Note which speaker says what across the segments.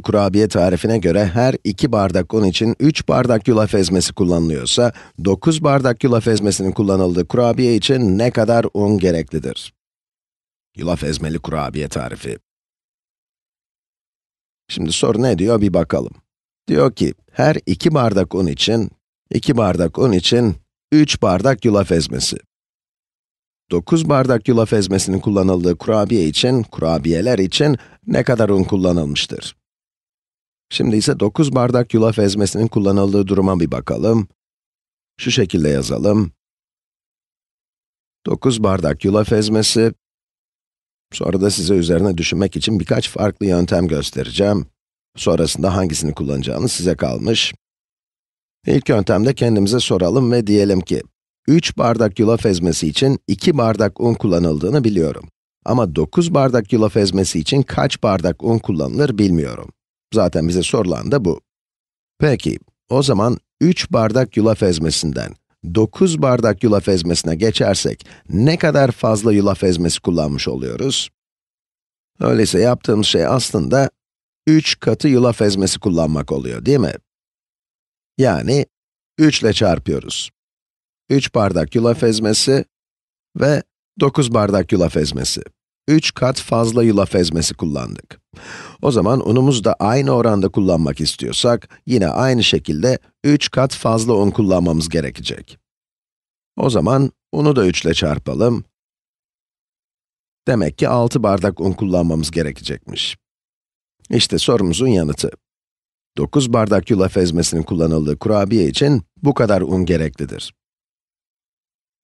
Speaker 1: Kurabiye tarifine göre her 2 bardak un için 3 bardak yulaf ezmesi kullanılıyorsa, 9 bardak yulaf ezmesinin kullanıldığı kurabiye için ne kadar un gereklidir? Yulaf ezmeli kurabiye tarifi. Şimdi soru ne diyor bir bakalım. Diyor ki, her 2 bardak un için, 2 bardak un için 3 bardak yulaf ezmesi. 9 bardak yulaf ezmesinin kullanıldığı kurabiye için, kurabiyeler için ne kadar un kullanılmıştır? Şimdi ise 9 bardak yulaf ezmesinin kullanıldığı duruma bir bakalım. Şu şekilde yazalım. 9 bardak yulaf ezmesi. Sonra da size üzerine düşünmek için birkaç farklı yöntem göstereceğim. Sonrasında hangisini kullanacağınız size kalmış. İlk yöntemde kendimize soralım ve diyelim ki, 3 bardak yulaf ezmesi için 2 bardak un kullanıldığını biliyorum. Ama 9 bardak yulaf ezmesi için kaç bardak un kullanılır bilmiyorum. Zaten bize sorulan da bu. Peki, o zaman 3 bardak yulaf ezmesinden 9 bardak yulaf ezmesine geçersek ne kadar fazla yulaf ezmesi kullanmış oluyoruz? Öyleyse yaptığımız şey aslında 3 katı yulaf ezmesi kullanmak oluyor, değil mi? Yani 3 ile çarpıyoruz. 3 bardak yulaf ezmesi ve 9 bardak yulaf ezmesi. 3 kat fazla yulaf ezmesi kullandık. O zaman unumuz da aynı oranda kullanmak istiyorsak, yine aynı şekilde 3 kat fazla un kullanmamız gerekecek. O zaman unu da 3 ile çarpalım. Demek ki 6 bardak un kullanmamız gerekecekmiş. İşte sorumuzun yanıtı. 9 bardak yulaf ezmesinin kullanıldığı kurabiye için bu kadar un gereklidir.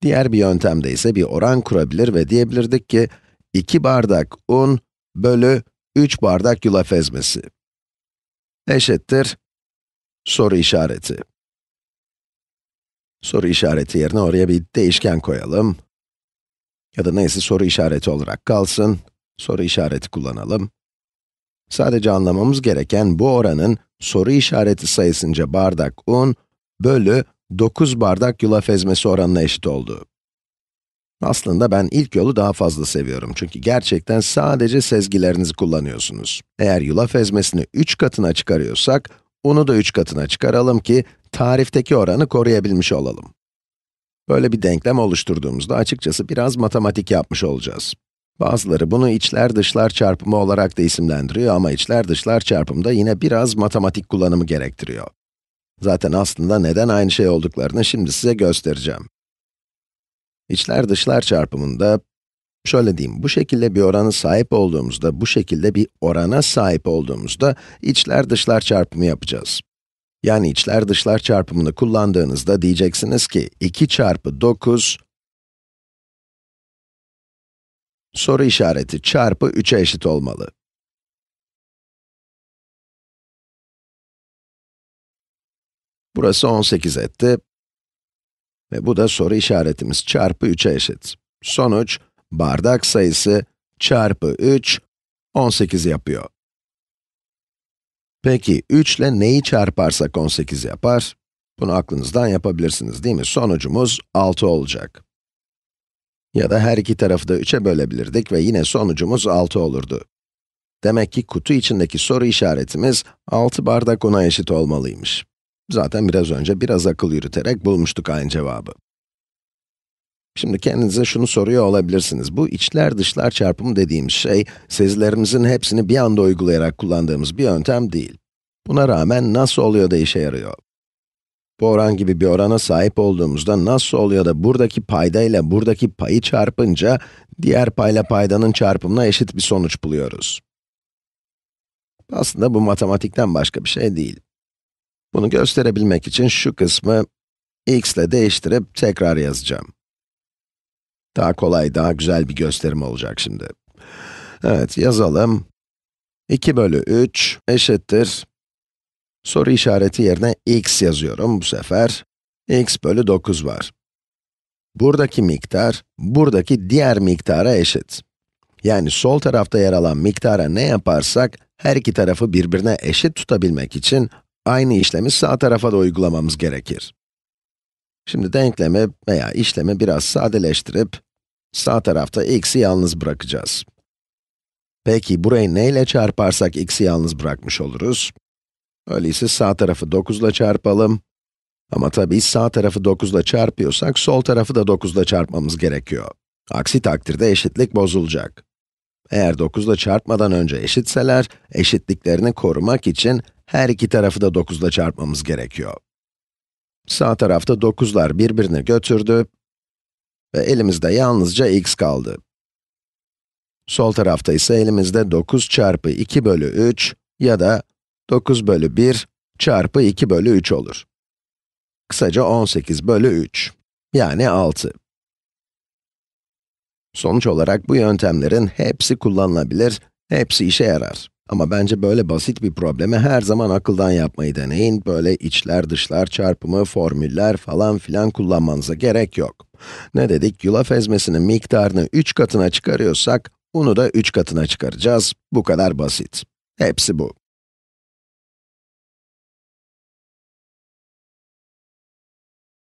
Speaker 1: Diğer bir yöntemde ise bir oran kurabilir ve diyebilirdik ki, 2 bardak un bölü 3 bardak yulaf ezmesi eşittir soru işareti. Soru işareti yerine oraya bir değişken koyalım. Ya da neyse soru işareti olarak kalsın, soru işareti kullanalım. Sadece anlamamız gereken bu oranın soru işareti sayısınca bardak un bölü 9 bardak yulaf ezmesi oranına eşit olduğu. Aslında ben ilk yolu daha fazla seviyorum çünkü gerçekten sadece sezgilerinizi kullanıyorsunuz. Eğer yulaf ezmesini 3 katına çıkarıyorsak, unu da 3 katına çıkaralım ki tarifteki oranı koruyabilmiş olalım. Böyle bir denklem oluşturduğumuzda açıkçası biraz matematik yapmış olacağız. Bazıları bunu içler dışlar çarpımı olarak da isimlendiriyor ama içler dışlar çarpımda yine biraz matematik kullanımı gerektiriyor. Zaten aslında neden aynı şey olduklarını şimdi size göstereceğim. İçler dışlar çarpımında, şöyle diyeyim, bu şekilde bir oranı sahip olduğumuzda, bu şekilde bir orana sahip olduğumuzda, içler dışlar çarpımı yapacağız. Yani içler dışlar çarpımını kullandığınızda diyeceksiniz ki, 2 çarpı 9, soru işareti çarpı 3'e eşit olmalı. Burası 18 etti. Ve bu da soru işaretimiz çarpı 3'e eşit. Sonuç, bardak sayısı çarpı 3, 18 yapıyor. Peki, 3 ile neyi çarparsak 18 yapar? Bunu aklınızdan yapabilirsiniz değil mi? Sonucumuz 6 olacak. Ya da her iki tarafı da 3'e bölebilirdik ve yine sonucumuz 6 olurdu. Demek ki kutu içindeki soru işaretimiz 6 bardak 10'a eşit olmalıymış. Zaten biraz önce biraz akıl yürüterek bulmuştuk aynı cevabı. Şimdi kendinize şunu soruyor olabilirsiniz. Bu içler dışlar çarpımı dediğimiz şey, sezilerimizin hepsini bir anda uygulayarak kullandığımız bir yöntem değil. Buna rağmen nasıl oluyor da işe yarıyor? Bu oran gibi bir orana sahip olduğumuzda nasıl oluyor da buradaki payda ile buradaki payı çarpınca diğer payla paydanın çarpımına eşit bir sonuç buluyoruz? Aslında bu matematikten başka bir şey değil. Bunu gösterebilmek için şu kısmı x ile değiştirip tekrar yazacağım. Daha kolay, daha güzel bir gösterim olacak şimdi. Evet, yazalım. 2 bölü 3 eşittir. Soru işareti yerine x yazıyorum bu sefer. x bölü 9 var. Buradaki miktar, buradaki diğer miktara eşit. Yani sol tarafta yer alan miktara ne yaparsak, her iki tarafı birbirine eşit tutabilmek için Aynı işlemi sağ tarafa da uygulamamız gerekir. Şimdi denklemi veya işlemi biraz sadeleştirip, sağ tarafta x'i yalnız bırakacağız. Peki burayı neyle çarparsak x'i yalnız bırakmış oluruz? Öyleyse sağ tarafı 9 ile çarpalım. Ama tabii sağ tarafı 9 ile çarpıyorsak, sol tarafı da 9 ile çarpmamız gerekiyor. Aksi takdirde eşitlik bozulacak. Eğer 9 ile çarpmadan önce eşitseler, eşitliklerini korumak için her iki tarafı da 9 ile çarpmamız gerekiyor. Sağ tarafta 9'lar birbirini götürdü ve elimizde yalnızca x kaldı. Sol tarafta ise elimizde 9 çarpı 2 bölü 3 ya da 9 bölü 1 çarpı 2 bölü 3 olur. Kısaca 18 bölü 3, yani 6. Sonuç olarak bu yöntemlerin hepsi kullanılabilir, hepsi işe yarar. Ama bence böyle basit bir problemi her zaman akıldan yapmayı deneyin. Böyle içler dışlar çarpımı, formüller falan filan kullanmanıza gerek yok. Ne dedik? Yulaf ezmesinin miktarını 3 katına çıkarıyorsak, unu da 3 katına çıkaracağız. Bu kadar basit. Hepsi bu.